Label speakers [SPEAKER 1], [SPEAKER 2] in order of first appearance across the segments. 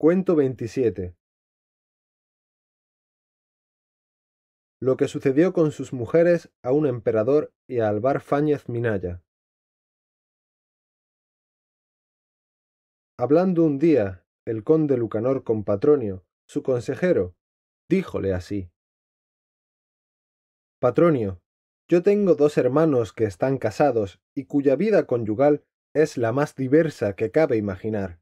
[SPEAKER 1] Cuento 27 Lo que sucedió con sus mujeres a un emperador y a Alvar Fáñez Minaya. Hablando un día, el conde Lucanor con Patronio, su consejero, díjole así. Patronio, yo tengo dos hermanos que están casados y cuya vida conyugal es la más diversa que cabe imaginar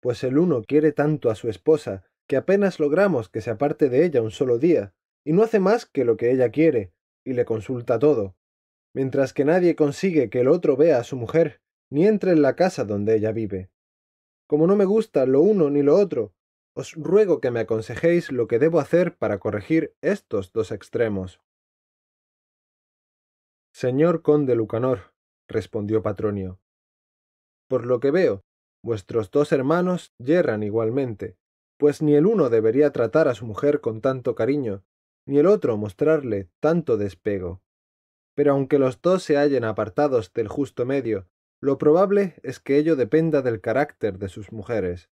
[SPEAKER 1] pues el uno quiere tanto a su esposa que apenas logramos que se aparte de ella un solo día, y no hace más que lo que ella quiere, y le consulta todo, mientras que nadie consigue que el otro vea a su mujer, ni entre en la casa donde ella vive. Como no me gusta lo uno ni lo otro, os ruego que me aconsejéis lo que debo hacer para corregir estos dos extremos. Señor conde Lucanor, respondió Patronio, por lo que veo, Vuestros dos hermanos yerran igualmente, pues ni el uno debería tratar a su mujer con tanto cariño, ni el otro mostrarle tanto despego. Pero aunque los dos se hallen apartados del justo medio, lo probable es que ello dependa del carácter de sus mujeres.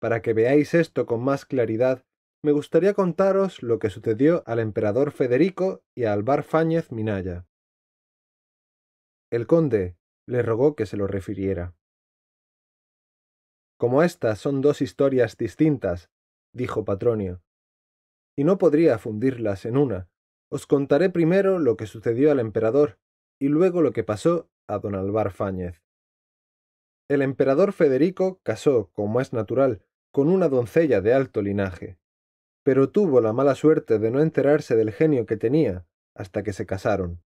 [SPEAKER 1] Para que veáis esto con más claridad, me gustaría contaros lo que sucedió al emperador Federico y a Alvar Fáñez Minaya. El conde le rogó que se lo refiriera. Como estas son dos historias distintas, dijo Patronio, y no podría fundirlas en una, os contaré primero lo que sucedió al emperador y luego lo que pasó a don Alvar Fáñez. El emperador Federico casó, como es natural, con una doncella de alto linaje, pero tuvo la mala suerte de no enterarse del genio que tenía hasta que se casaron.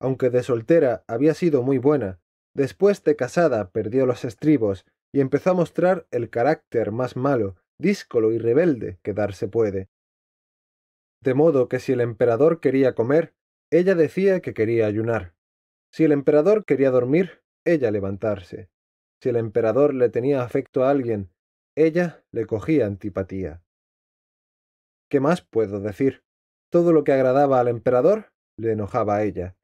[SPEAKER 1] Aunque de soltera había sido muy buena, después de casada perdió los estribos y empezó a mostrar el carácter más malo, díscolo y rebelde que darse puede. De modo que si el emperador quería comer, ella decía que quería ayunar. Si el emperador quería dormir, ella levantarse. Si el emperador le tenía afecto a alguien, ella le cogía antipatía. ¿Qué más puedo decir? Todo lo que agradaba al emperador le enojaba a ella.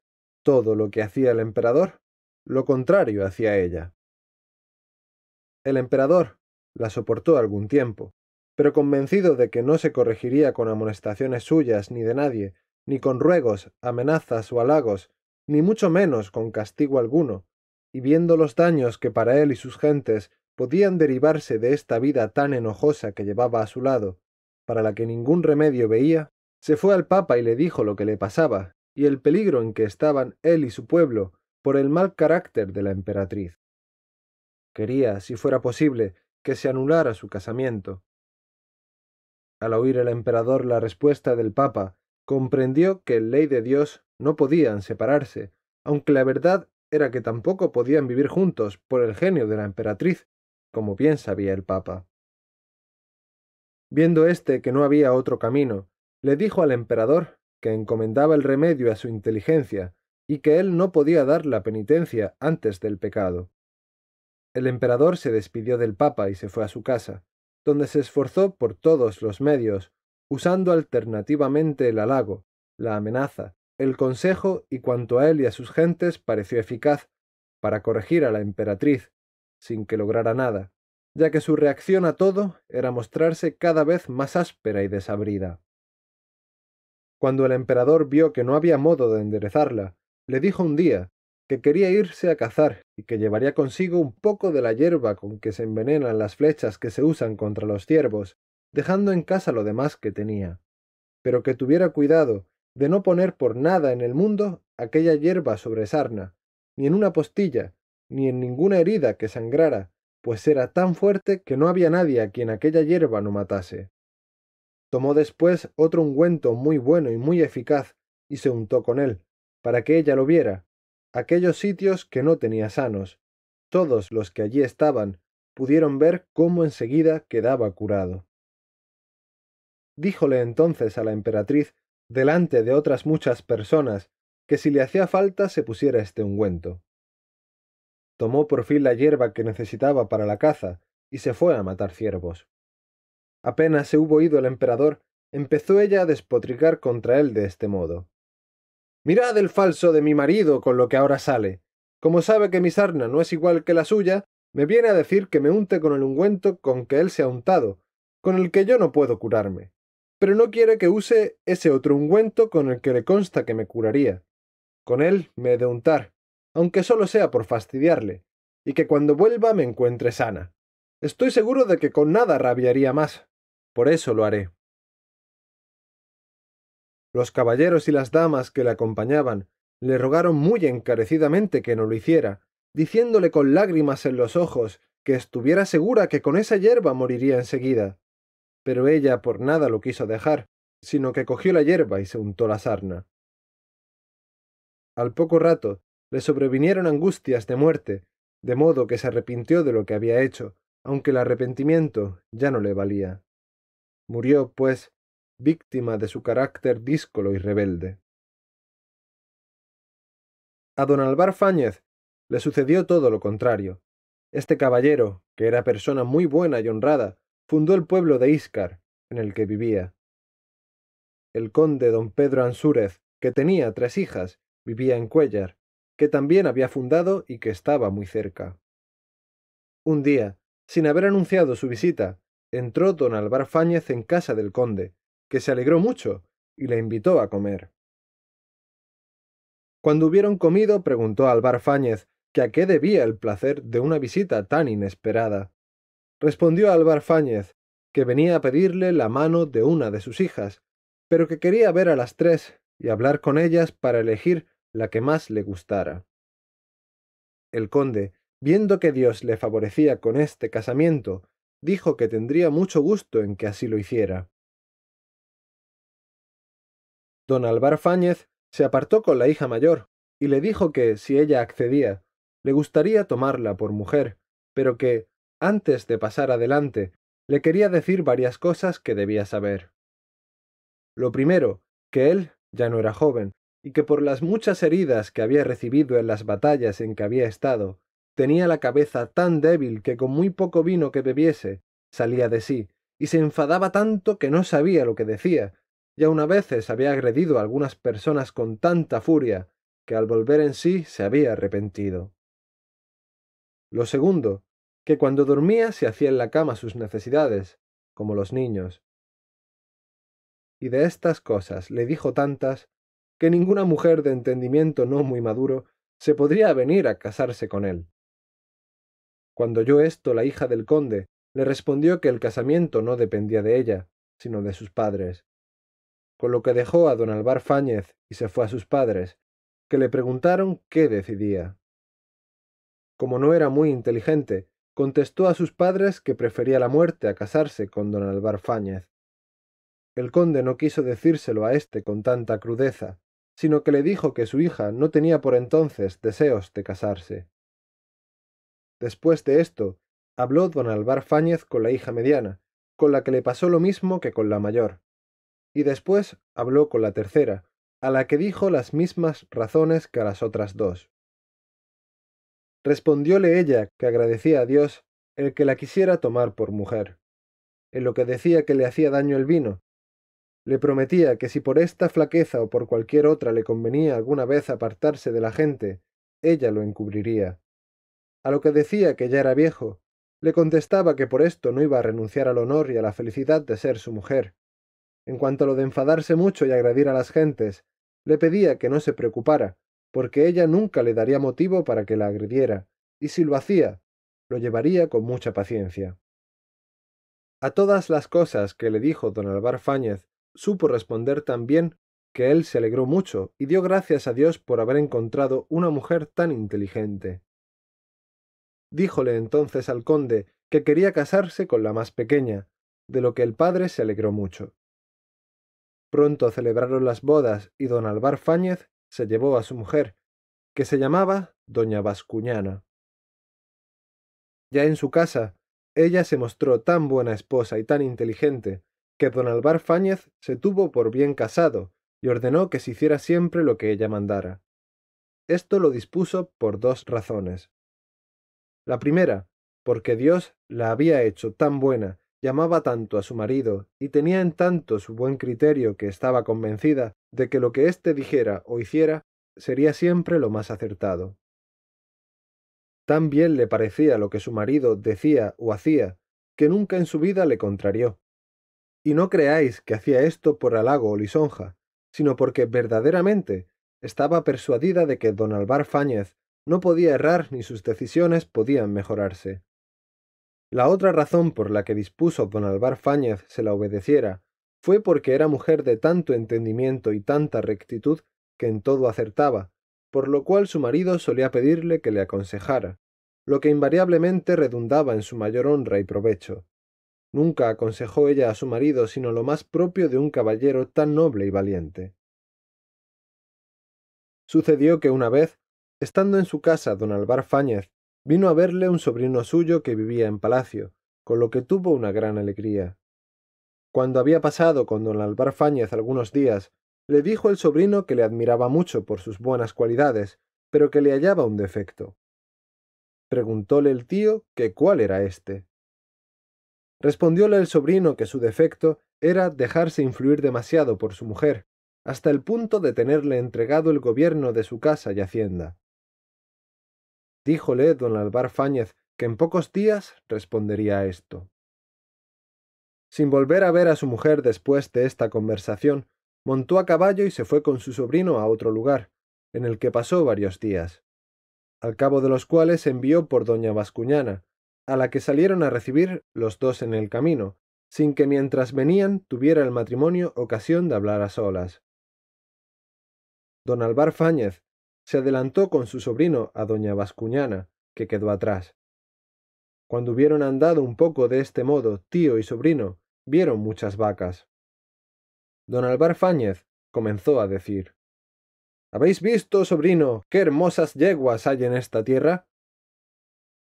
[SPEAKER 1] Todo lo que hacía el emperador, lo contrario hacía ella. El emperador la soportó algún tiempo, pero convencido de que no se corregiría con amonestaciones suyas ni de nadie, ni con ruegos, amenazas o halagos, ni mucho menos con castigo alguno, y viendo los daños que para él y sus gentes podían derivarse de esta vida tan enojosa que llevaba a su lado, para la que ningún remedio veía, se fue al Papa y le dijo lo que le pasaba, y el peligro en que estaban él y su pueblo por el mal carácter de la emperatriz. Quería, si fuera posible, que se anulara su casamiento. Al oír el emperador la respuesta del Papa, comprendió que en ley de Dios no podían separarse, aunque la verdad era que tampoco podían vivir juntos por el genio de la emperatriz, como bien sabía el Papa. Viendo éste que no había otro camino, le dijo al emperador que encomendaba el remedio a su inteligencia y que él no podía dar la penitencia antes del pecado. El emperador se despidió del Papa y se fue a su casa, donde se esforzó por todos los medios, usando alternativamente el halago, la amenaza, el consejo y cuanto a él y a sus gentes pareció eficaz, para corregir a la emperatriz, sin que lograra nada, ya que su reacción a todo era mostrarse cada vez más áspera y desabrida. Cuando el emperador vio que no había modo de enderezarla, le dijo un día, que quería irse a cazar y que llevaría consigo un poco de la hierba con que se envenenan las flechas que se usan contra los ciervos, dejando en casa lo demás que tenía, pero que tuviera cuidado de no poner por nada en el mundo aquella hierba sobre sarna, ni en una postilla, ni en ninguna herida que sangrara, pues era tan fuerte que no había nadie a quien aquella hierba no matase. Tomó después otro ungüento muy bueno y muy eficaz, y se untó con él, para que ella lo viera, aquellos sitios que no tenía sanos. Todos los que allí estaban pudieron ver cómo enseguida quedaba curado. Díjole entonces a la emperatriz, delante de otras muchas personas, que si le hacía falta se pusiera este ungüento. Tomó por fin la hierba que necesitaba para la caza y se fue a matar ciervos. Apenas se hubo ido el emperador, empezó ella a despotricar contra él de este modo. Mirad el falso de mi marido con lo que ahora sale. Como sabe que mi sarna no es igual que la suya, me viene a decir que me unte con el ungüento con que él se ha untado, con el que yo no puedo curarme. Pero no quiere que use ese otro ungüento con el que le consta que me curaría. Con él me he de untar, aunque solo sea por fastidiarle, y que cuando vuelva me encuentre sana. Estoy seguro de que con nada rabiaría más. Por eso lo haré. Los caballeros y las damas que le acompañaban le rogaron muy encarecidamente que no lo hiciera, diciéndole con lágrimas en los ojos que estuviera segura que con esa hierba moriría enseguida. Pero ella por nada lo quiso dejar, sino que cogió la hierba y se untó la sarna. Al poco rato le sobrevinieron angustias de muerte, de modo que se arrepintió de lo que había hecho, aunque el arrepentimiento ya no le valía. Murió, pues, víctima de su carácter díscolo y rebelde. A don Alvar Fáñez le sucedió todo lo contrario. Este caballero, que era persona muy buena y honrada, fundó el pueblo de Íscar, en el que vivía. El conde don Pedro Ansúrez, que tenía tres hijas, vivía en Cuellar, que también había fundado y que estaba muy cerca. Un día, sin haber anunciado su visita, entró don Alvar Fáñez en casa del conde, que se alegró mucho y le invitó a comer. Cuando hubieron comido, preguntó Alvar Fáñez que a qué debía el placer de una visita tan inesperada. Respondió Alvar Fáñez que venía a pedirle la mano de una de sus hijas, pero que quería ver a las tres y hablar con ellas para elegir la que más le gustara. El conde, viendo que Dios le favorecía con este casamiento, dijo que tendría mucho gusto en que así lo hiciera. Don Álvar Fáñez se apartó con la hija mayor y le dijo que, si ella accedía, le gustaría tomarla por mujer, pero que, antes de pasar adelante, le quería decir varias cosas que debía saber. Lo primero, que él ya no era joven, y que por las muchas heridas que había recibido en las batallas en que había estado, tenía la cabeza tan débil que con muy poco vino que bebiese, salía de sí, y se enfadaba tanto que no sabía lo que decía, ya una a veces había agredido a algunas personas con tanta furia que al volver en sí se había arrepentido. Lo segundo, que cuando dormía se hacía en la cama sus necesidades, como los niños. Y de estas cosas le dijo tantas que ninguna mujer de entendimiento no muy maduro se podría venir a casarse con él. Cuando oyó esto la hija del conde le respondió que el casamiento no dependía de ella, sino de sus padres, con lo que dejó a don Alvar Fáñez y se fue a sus padres, que le preguntaron qué decidía. Como no era muy inteligente, contestó a sus padres que prefería la muerte a casarse con don Alvar Fáñez. El conde no quiso decírselo a éste con tanta crudeza, sino que le dijo que su hija no tenía por entonces deseos de casarse. Después de esto, habló don Alvar Fáñez con la hija mediana, con la que le pasó lo mismo que con la mayor, y después habló con la tercera, a la que dijo las mismas razones que a las otras dos. Respondióle ella que agradecía a Dios el que la quisiera tomar por mujer, en lo que decía que le hacía daño el vino. Le prometía que si por esta flaqueza o por cualquier otra le convenía alguna vez apartarse de la gente, ella lo encubriría. A lo que decía que ya era viejo, le contestaba que por esto no iba a renunciar al honor y a la felicidad de ser su mujer, en cuanto a lo de enfadarse mucho y agredir a las gentes, le pedía que no se preocupara, porque ella nunca le daría motivo para que la agrediera, y si lo hacía, lo llevaría con mucha paciencia. A todas las cosas que le dijo don Alvar Fáñez, supo responder tan bien que él se alegró mucho y dio gracias a Dios por haber encontrado una mujer tan inteligente. Díjole entonces al conde que quería casarse con la más pequeña, de lo que el padre se alegró mucho. Pronto celebraron las bodas y don Alvar Fáñez se llevó a su mujer, que se llamaba doña Vascuñana. Ya en su casa, ella se mostró tan buena esposa y tan inteligente que don Alvar Fáñez se tuvo por bien casado y ordenó que se hiciera siempre lo que ella mandara. Esto lo dispuso por dos razones. La primera, porque Dios la había hecho tan buena llamaba tanto a su marido, y tenía en tanto su buen criterio que estaba convencida de que lo que éste dijera o hiciera sería siempre lo más acertado. Tan bien le parecía lo que su marido decía o hacía, que nunca en su vida le contrarió. Y no creáis que hacía esto por halago o lisonja, sino porque verdaderamente estaba persuadida de que don Alvar Fáñez no podía errar ni sus decisiones podían mejorarse. La otra razón por la que dispuso don Alvar Fáñez se la obedeciera fue porque era mujer de tanto entendimiento y tanta rectitud que en todo acertaba, por lo cual su marido solía pedirle que le aconsejara, lo que invariablemente redundaba en su mayor honra y provecho. Nunca aconsejó ella a su marido sino lo más propio de un caballero tan noble y valiente. Sucedió que una vez, estando en su casa don Alvar Fáñez Vino a verle un sobrino suyo que vivía en palacio, con lo que tuvo una gran alegría. Cuando había pasado con don Alvar Fáñez algunos días, le dijo el sobrino que le admiraba mucho por sus buenas cualidades, pero que le hallaba un defecto. Preguntóle el tío que cuál era éste. Respondióle el sobrino que su defecto era dejarse influir demasiado por su mujer, hasta el punto de tenerle entregado el gobierno de su casa y hacienda díjole don alvar fáñez que en pocos días respondería a esto sin volver a ver a su mujer después de esta conversación montó a caballo y se fue con su sobrino a otro lugar en el que pasó varios días al cabo de los cuales envió por doña vascuñana a la que salieron a recibir los dos en el camino sin que mientras venían tuviera el matrimonio ocasión de hablar a solas don alvar fáñez se adelantó con su sobrino a doña Vascuñana, que quedó atrás. Cuando hubieron andado un poco de este modo tío y sobrino, vieron muchas vacas. Don Alvar Fáñez comenzó a decir ¿Habéis visto, sobrino, qué hermosas yeguas hay en esta tierra?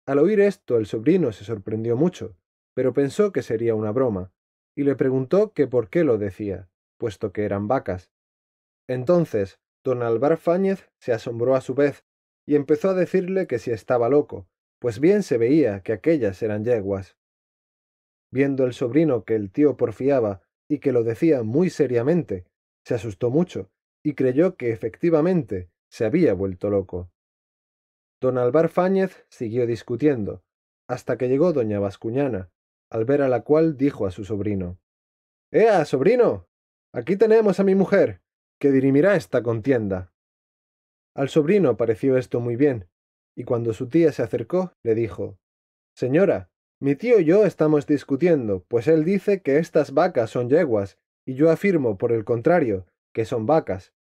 [SPEAKER 1] Al oír esto el sobrino se sorprendió mucho, pero pensó que sería una broma, y le preguntó que por qué lo decía, puesto que eran vacas. Entonces Don Álvar Fáñez se asombró a su vez y empezó a decirle que si estaba loco, pues bien se veía que aquellas eran yeguas. Viendo el sobrino que el tío porfiaba y que lo decía muy seriamente, se asustó mucho y creyó que efectivamente se había vuelto loco. Don Álvar Fáñez siguió discutiendo, hasta que llegó doña Vascuñana, al ver a la cual dijo a su sobrino Ea, sobrino. aquí tenemos a mi mujer, que dirimirá esta contienda. Al sobrino pareció esto muy bien, y cuando su tía se acercó, le dijo Señora, mi tío y yo estamos discutiendo, pues él dice que estas vacas son yeguas, y yo afirmo, por el contrario, que son vacas.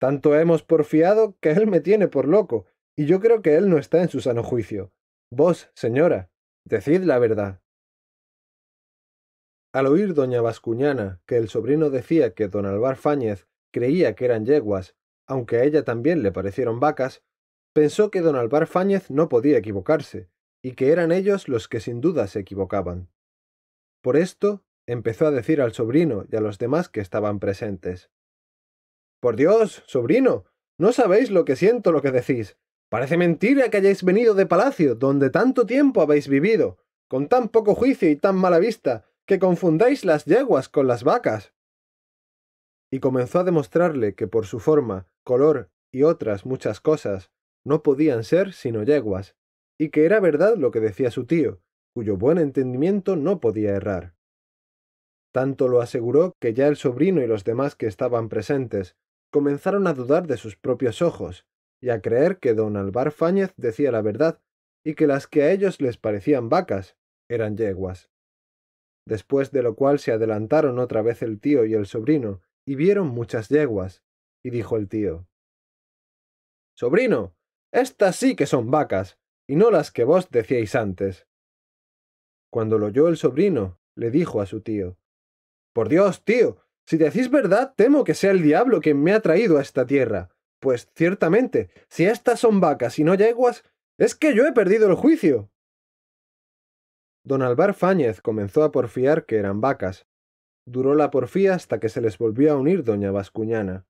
[SPEAKER 1] Tanto hemos porfiado que él me tiene por loco, y yo creo que él no está en su sano juicio. Vos, señora, decid la verdad. Al oír doña Bascuñana que el sobrino decía que don Alvar Fáñez creía que eran yeguas, aunque a ella también le parecieron vacas, pensó que don Alvar Fáñez no podía equivocarse, y que eran ellos los que sin duda se equivocaban. Por esto empezó a decir al sobrino y a los demás que estaban presentes. Por Dios, sobrino, no sabéis lo que siento lo que decís. Parece mentira que hayáis venido de palacio, donde tanto tiempo habéis vivido, con tan poco juicio y tan mala vista, que confundáis las yeguas con las vacas y comenzó a demostrarle que por su forma, color y otras muchas cosas no podían ser sino yeguas, y que era verdad lo que decía su tío, cuyo buen entendimiento no podía errar. Tanto lo aseguró que ya el sobrino y los demás que estaban presentes comenzaron a dudar de sus propios ojos y a creer que don Alvar Fáñez decía la verdad y que las que a ellos les parecían vacas eran yeguas. Después de lo cual se adelantaron otra vez el tío y el sobrino y vieron muchas yeguas, y dijo el tío. Sobrino, estas sí que son vacas, y no las que vos decíais antes. Cuando lo oyó el sobrino, le dijo a su tío. Por Dios, tío, si decís verdad, temo que sea el diablo quien me ha traído a esta tierra. Pues ciertamente, si estas son vacas y no yeguas, es que yo he perdido el juicio. Don Alvar Fáñez comenzó a porfiar que eran vacas, Duró la porfía hasta que se les volvió a unir doña Vascuñana.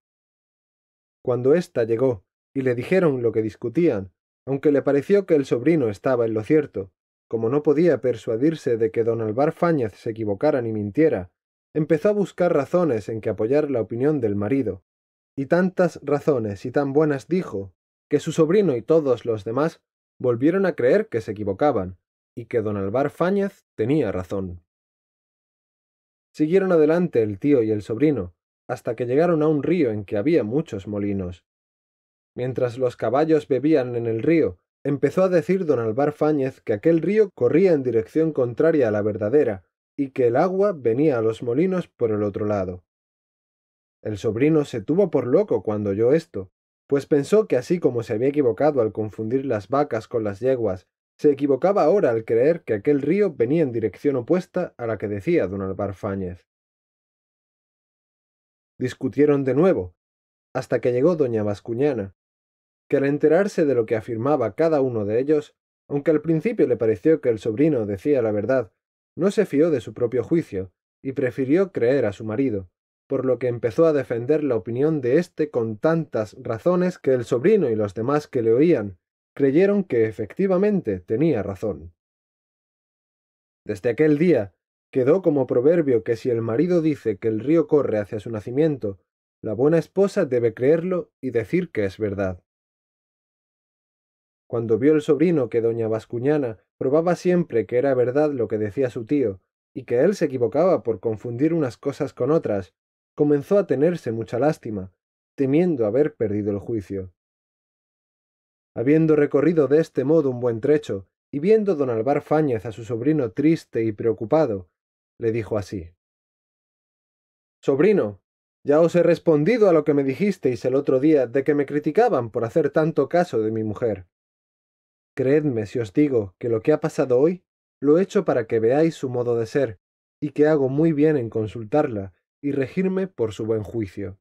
[SPEAKER 1] Cuando ésta llegó y le dijeron lo que discutían, aunque le pareció que el sobrino estaba en lo cierto, como no podía persuadirse de que don Alvar Fáñez se equivocara ni mintiera, empezó a buscar razones en que apoyar la opinión del marido, y tantas razones y tan buenas dijo, que su sobrino y todos los demás volvieron a creer que se equivocaban, y que don Alvar Fáñez tenía razón. Siguieron adelante el tío y el sobrino, hasta que llegaron a un río en que había muchos molinos. Mientras los caballos bebían en el río, empezó a decir don Alvar Fáñez que aquel río corría en dirección contraria a la verdadera, y que el agua venía a los molinos por el otro lado. El sobrino se tuvo por loco cuando oyó esto, pues pensó que así como se había equivocado al confundir las vacas con las yeguas se equivocaba ahora al creer que aquel río venía en dirección opuesta a la que decía don Alvar Fáñez. Discutieron de nuevo, hasta que llegó doña Vascuñana, que al enterarse de lo que afirmaba cada uno de ellos, aunque al principio le pareció que el sobrino decía la verdad, no se fió de su propio juicio y prefirió creer a su marido, por lo que empezó a defender la opinión de éste con tantas razones que el sobrino y los demás que le oían creyeron que efectivamente tenía razón. Desde aquel día quedó como proverbio que si el marido dice que el río corre hacia su nacimiento, la buena esposa debe creerlo y decir que es verdad. Cuando vio el sobrino que doña Vascuñana probaba siempre que era verdad lo que decía su tío, y que él se equivocaba por confundir unas cosas con otras, comenzó a tenerse mucha lástima, temiendo haber perdido el juicio. Habiendo recorrido de este modo un buen trecho, y viendo don Alvar Fáñez a su sobrino triste y preocupado, le dijo así Sobrino, ya os he respondido a lo que me dijisteis el otro día de que me criticaban por hacer tanto caso de mi mujer. Creedme si os digo que lo que ha pasado hoy lo he hecho para que veáis su modo de ser, y que hago muy bien en consultarla y regirme por su buen juicio.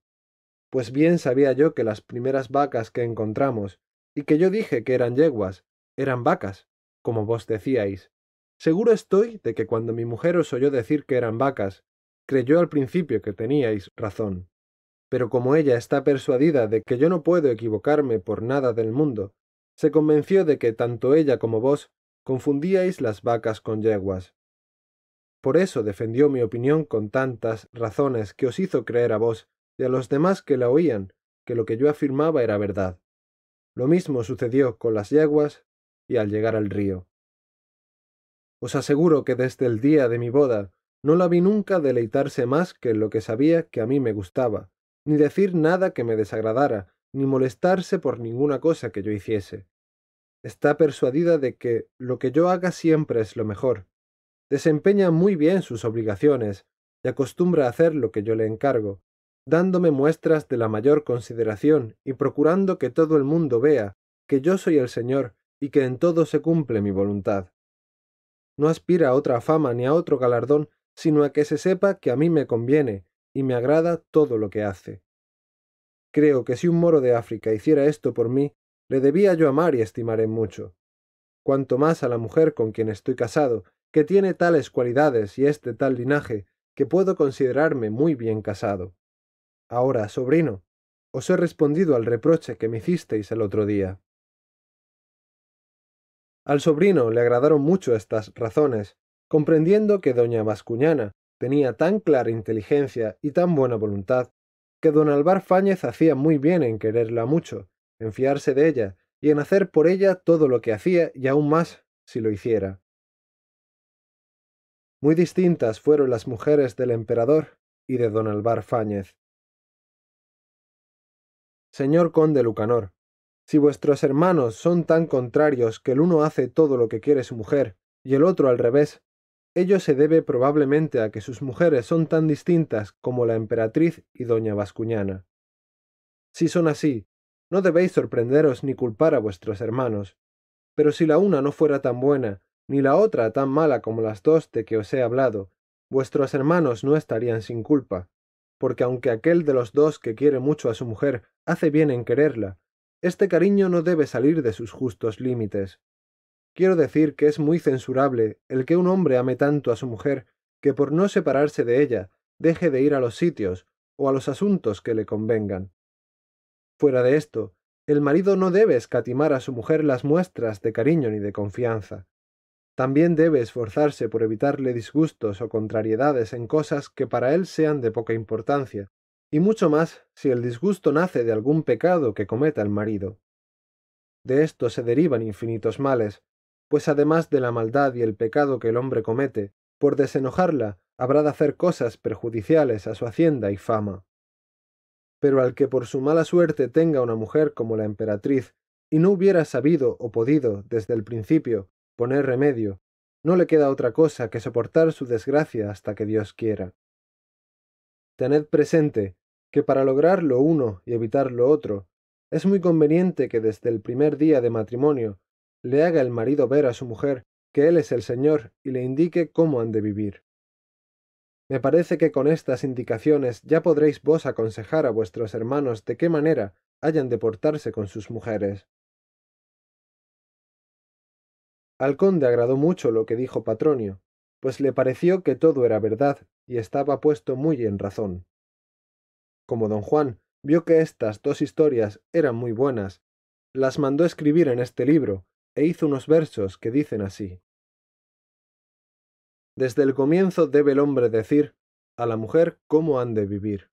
[SPEAKER 1] Pues bien sabía yo que las primeras vacas que encontramos y que yo dije que eran yeguas, eran vacas, como vos decíais. Seguro estoy de que cuando mi mujer os oyó decir que eran vacas, creyó al principio que teníais razón. Pero como ella está persuadida de que yo no puedo equivocarme por nada del mundo, se convenció de que tanto ella como vos confundíais las vacas con yeguas. Por eso defendió mi opinión con tantas razones que os hizo creer a vos y a los demás que la oían que lo que yo afirmaba era verdad. Lo mismo sucedió con las yeguas y al llegar al río. Os aseguro que desde el día de mi boda no la vi nunca deleitarse más que en lo que sabía que a mí me gustaba, ni decir nada que me desagradara, ni molestarse por ninguna cosa que yo hiciese. Está persuadida de que lo que yo haga siempre es lo mejor. Desempeña muy bien sus obligaciones y acostumbra a hacer lo que yo le encargo, dándome muestras de la mayor consideración y procurando que todo el mundo vea que yo soy el Señor y que en todo se cumple mi voluntad. No aspira a otra fama ni a otro galardón, sino a que se sepa que a mí me conviene y me agrada todo lo que hace. Creo que si un moro de África hiciera esto por mí, le debía yo amar y estimar en mucho. Cuanto más a la mujer con quien estoy casado, que tiene tales cualidades y este tal linaje, que puedo considerarme muy bien casado. Ahora, sobrino, os he respondido al reproche que me hicisteis el otro día. Al sobrino le agradaron mucho estas razones, comprendiendo que doña Vascuñana tenía tan clara inteligencia y tan buena voluntad, que don Alvar Fáñez hacía muy bien en quererla mucho, en fiarse de ella y en hacer por ella todo lo que hacía y aún más si lo hiciera. Muy distintas fueron las mujeres del emperador y de don Alvar Fáñez. Señor conde Lucanor, si vuestros hermanos son tan contrarios que el uno hace todo lo que quiere su mujer y el otro al revés, ello se debe probablemente a que sus mujeres son tan distintas como la emperatriz y doña Vascuñana. Si son así, no debéis sorprenderos ni culpar a vuestros hermanos, pero si la una no fuera tan buena, ni la otra tan mala como las dos de que os he hablado, vuestros hermanos no estarían sin culpa, porque aunque aquel de los dos que quiere mucho a su mujer hace bien en quererla, este cariño no debe salir de sus justos límites. Quiero decir que es muy censurable el que un hombre ame tanto a su mujer que por no separarse de ella deje de ir a los sitios o a los asuntos que le convengan. Fuera de esto, el marido no debe escatimar a su mujer las muestras de cariño ni de confianza. También debe esforzarse por evitarle disgustos o contrariedades en cosas que para él sean de poca importancia, y mucho más si el disgusto nace de algún pecado que cometa el marido. De esto se derivan infinitos males, pues además de la maldad y el pecado que el hombre comete, por desenojarla habrá de hacer cosas perjudiciales a su hacienda y fama. Pero al que por su mala suerte tenga una mujer como la emperatriz, y no hubiera sabido o podido, desde el principio, poner remedio. No le queda otra cosa que soportar su desgracia hasta que Dios quiera. Tened presente que para lograr lo uno y evitar lo otro, es muy conveniente que desde el primer día de matrimonio le haga el marido ver a su mujer que él es el Señor y le indique cómo han de vivir. Me parece que con estas indicaciones ya podréis vos aconsejar a vuestros hermanos de qué manera hayan de portarse con sus mujeres. Al conde agradó mucho lo que dijo Patronio, pues le pareció que todo era verdad y estaba puesto muy en razón. Como don Juan vio que estas dos historias eran muy buenas, las mandó escribir en este libro e hizo unos versos que dicen así. Desde el comienzo debe el hombre decir a la mujer cómo han de vivir.